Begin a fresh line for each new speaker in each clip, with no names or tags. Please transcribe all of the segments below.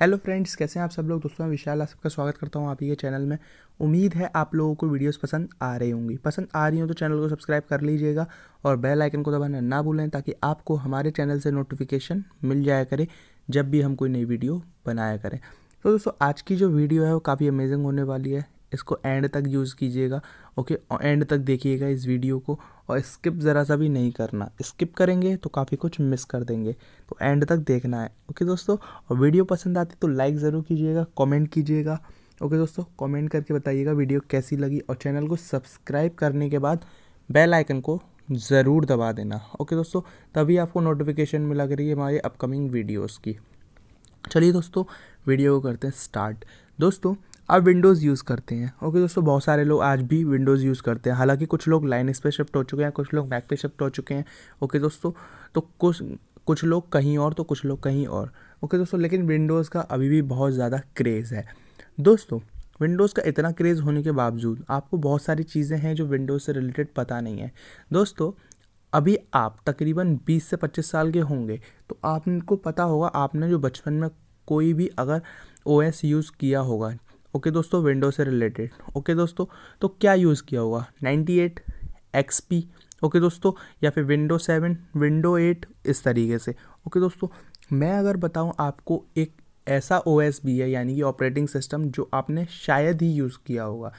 hello friends कैसे हैं आप सब लोग दोस्तों मैं विशाल आप सबका स्वागत करता हूं आप ही के चैनल में उम्मीद है आप लोगों को वीडियोस पसंद आ रही होंगी पसंद आ रही हो तो चैनल को सब्सक्राइब कर लीजिएगा और बेल आइकन को दबाना ना भूलें ताकि आपको हमारे चैनल से नोटिफिकेशन मिल जाया करे जब भी हम कोई नई वीडियो बनाया करें तो दोस्तों आज की जो वीडियो है वो काफ़ी अमेजिंग होने वाली है इसको एंड तक यूज़ कीजिएगा ओके और एंड तक देखिएगा इस वीडियो को और स्किप ज़रा सा भी नहीं करना स्किप करेंगे तो काफ़ी कुछ मिस कर देंगे तो एंड तक देखना है ओके दोस्तों और वीडियो पसंद आती तो लाइक ज़रूर कीजिएगा कमेंट कीजिएगा ओके दोस्तों कमेंट करके बताइएगा वीडियो कैसी लगी और चैनल को सब्सक्राइब करने के बाद बेल आइकन को ज़रूर दबा देना ओके दोस्तों तभी आपको नोटिफिकेशन में लग रही है हमारे अपकमिंग वीडियोज़ की चलिए दोस्तों वीडियो को करते हैं स्टार्ट दोस्तों आप विंडोज़ यूज़ करते हैं ओके दोस्तों बहुत सारे लोग आज भी विंडोज़ यूज़ करते हैं हालांकि कुछ लोग लाइन पे शिफ्ट हो चुके हैं कुछ लोग मैक पे शिफ्ट हो चुके हैं ओके दोस्तों तो कुछ कुछ लोग कहीं और तो कुछ लोग कहीं और ओके दोस्तों लेकिन विंडोज़ का अभी भी बहुत ज़्यादा क्रेज़ है दोस्तों विंडोज़ का इतना क्रेज़ होने के बावजूद आपको बहुत सारी चीज़ें हैं जो विंडोज़ से रिलेटेड पता नहीं है दोस्तों अभी आप तकरीबन 20 से 25 साल के होंगे तो आपको पता होगा आपने जो बचपन में कोई भी अगर ओ यूज़ किया होगा ओके दोस्तों विंडो से रिलेटेड ओके दोस्तों तो क्या यूज़ किया होगा 98 एट एक्सपी ओके दोस्तों या फिर विंडो सेवन विंडो एट इस तरीके से ओके दोस्तों मैं अगर बताऊँ आपको एक ऐसा ओ भी है यानी कि ऑपरेटिंग सिस्टम जो आपने शायद ही यूज़ किया होगा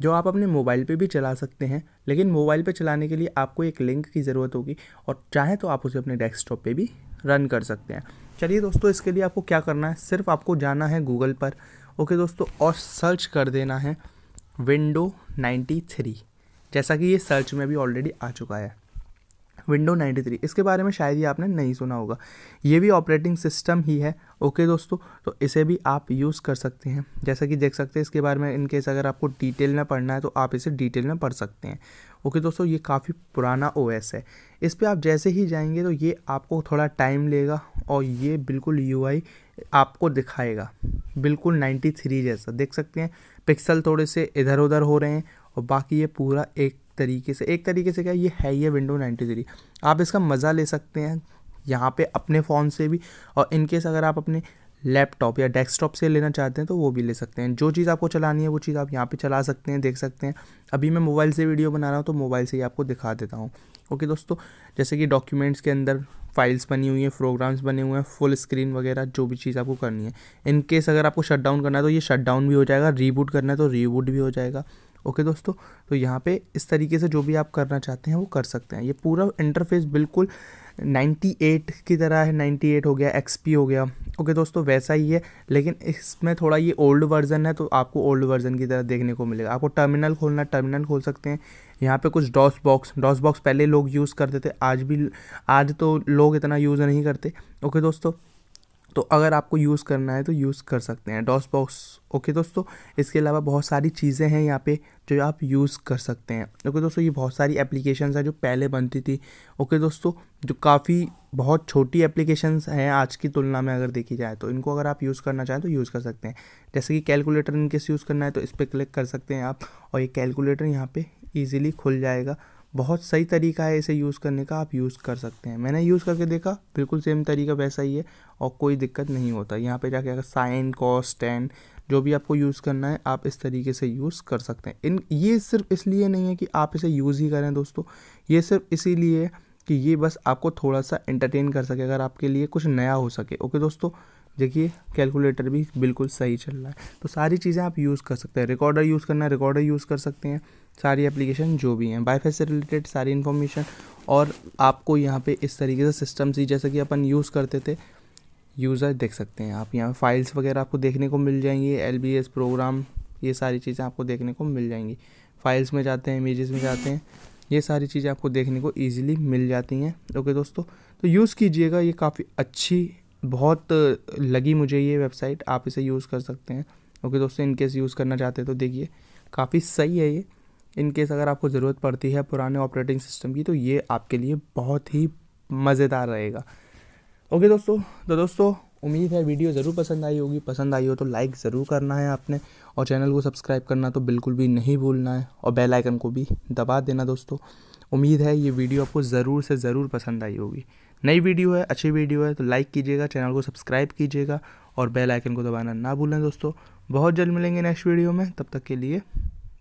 जो आप अपने मोबाइल पे भी चला सकते हैं लेकिन मोबाइल पे चलाने के लिए आपको एक लिंक की ज़रूरत होगी और चाहे तो आप उसे अपने डेस्कटॉप पे भी रन कर सकते हैं चलिए दोस्तों इसके लिए आपको क्या करना है सिर्फ आपको जाना है गूगल पर ओके दोस्तों और सर्च कर देना है विंडो 93 जैसा कि ये सर्च में भी ऑलरेडी आ चुका है विंडो 93 इसके बारे में शायद ही आपने नहीं सुना होगा ये भी ऑपरेटिंग सिस्टम ही है ओके दोस्तों तो इसे भी आप यूज़ कर सकते हैं जैसा कि देख सकते हैं इसके बारे में इनकेस अगर आपको डिटेल में पढ़ना है तो आप इसे डिटेल में पढ़ सकते हैं ओके दोस्तों ये काफ़ी पुराना ओएस है इस पर आप जैसे ही जाएंगे तो ये आपको थोड़ा टाइम लेगा और ये बिल्कुल यू आपको दिखाएगा बिल्कुल 93 जैसा देख सकते हैं पिक्सल थोड़े से इधर उधर हो रहे हैं और बाकी ये पूरा एक तरीके से एक तरीके से क्या ये है ये विंडो 93 आप इसका मज़ा ले सकते हैं यहाँ पे अपने फ़ोन से भी और इनकेस अगर आप अपने लैपटॉप या डेस्कटॉप से लेना चाहते हैं तो वो भी ले सकते हैं जो चीज़ आपको चलानी है वो चीज़ आप यहाँ पे चला सकते हैं देख सकते हैं अभी मैं मोबाइल से वीडियो बना रहा हूँ तो मोबाइल से ही आपको दिखा देता हूँ ओके दोस्तों जैसे कि डॉक्यूमेंट्स के अंदर फाइल्स बनी हुई हैं प्रोग्राम्स बने हुए हैं फुल स्क्रीन वगैरह जो भी चीज़ आपको करनी है इनकेस अगर आपको शट डाउन करना है तो ये शट डाउन भी हो जाएगा रीबूट करना है तो रीबूट भी हो जाएगा ओके okay, दोस्तों तो यहाँ पे इस तरीके से जो भी आप करना चाहते हैं वो कर सकते हैं ये पूरा इंटरफेस बिल्कुल 98 की तरह है 98 हो गया एक्सपी हो गया ओके okay, दोस्तों वैसा ही है लेकिन इसमें थोड़ा ये ओल्ड वर्जन है तो आपको ओल्ड वर्जन की तरह देखने को मिलेगा आपको टर्मिनल खोलना टर्मिनल खोल सकते हैं यहाँ पे कुछ डॉस बॉक्स डॉस बॉक्स पहले लोग यूज़ करते थे आज भी आज तो लोग इतना यूज़ नहीं करते ओके okay, दोस्तों तो अगर आपको यूज़ करना है तो यूज़ कर सकते हैं डॉस बॉक्स ओके दोस्तों इसके अलावा बहुत सारी चीज़ें हैं यहाँ पे जो आप यूज़ कर सकते हैं ओके दोस्तों ये बहुत सारी एप्लीकेशंस हैं जो पहले बनती थी ओके दोस्तों जो काफ़ी बहुत छोटी एप्लीकेशंस हैं आज की तुलना में अगर देखी जाए तो इनको अगर आप यूज़ करना चाहें तो यूज़ कर सकते हैं जैसे कि कैलकुलेटर इनके यूज़ करना है तो इस पर क्लिक कर सकते हैं आप और ये कैलकुलेटर यहाँ पर ईजिली खुल जाएगा बहुत सही तरीका है इसे यूज़ करने का आप यूज़ कर सकते हैं मैंने यूज़ करके देखा बिल्कुल सेम तरीका वैसा ही है और कोई दिक्कत नहीं होता यहाँ पे जाके अगर साइन कॉस टेन जो भी आपको यूज़ करना है आप इस तरीके से यूज़ कर सकते हैं इन ये सिर्फ इसलिए नहीं है कि आप इसे यूज़ ही करें दोस्तों ये सिर्फ इसीलिए है कि ये बस आपको थोड़ा सा इंटरटेन कर सके अगर आपके लिए कुछ नया हो सके ओके दोस्तों देखिए कैलकुलेटर भी बिल्कुल सही चल रहा है तो सारी चीज़ें आप यूज़ कर सकते हैं रिकॉर्डर यूज़ करना है रिकॉर्डर यूज़ कर सकते हैं सारी एप्लीकेशन जो भी हैं वाईफाई से रिलेटेड सारी इन्फॉर्मेशन और आपको यहाँ पे इस तरीके से सिस्टम सी जैसे कि अपन यूज़ करते थे यूज़र देख सकते हैं आप यहाँ फाइल्स वगैरह आपको देखने को मिल जाएंगी एल प्रोग्राम ये सारी चीज़ें आपको देखने को मिल जाएंगी फाइल्स में जाते हैं इमेजेस में जाते हैं ये सारी चीज़ें आपको देखने को ईजिली मिल जाती हैं ओके दोस्तों तो यूज़ कीजिएगा ये काफ़ी अच्छी बहुत लगी मुझे ये वेबसाइट आप इसे यूज़ कर सकते हैं ओके दोस्तों इन केस यूज़ करना चाहते हैं तो देखिए काफ़ी सही है ये इन केस अगर आपको ज़रूरत पड़ती है पुराने ऑपरेटिंग सिस्टम की तो ये आपके लिए बहुत ही मज़ेदार रहेगा ओके दोस्तों तो दोस्तों उम्मीद है वीडियो ज़रूर पसंद आई होगी पसंद आई हो तो लाइक ज़रूर करना है आपने और चैनल को सब्सक्राइब करना तो बिल्कुल भी नहीं भूलना है और बेल आइकन को भी दबा देना दोस्तों उम्मीद है ये वीडियो आपको ज़रूर से ज़रूर पसंद आई होगी नई वीडियो है अच्छी वीडियो है तो लाइक कीजिएगा चैनल को सब्सक्राइब कीजिएगा और बेल आइकन को दबाना ना भूलें दोस्तों बहुत जल्द मिलेंगे नेक्स्ट वीडियो में तब तक के लिए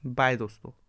बाय दोस्तों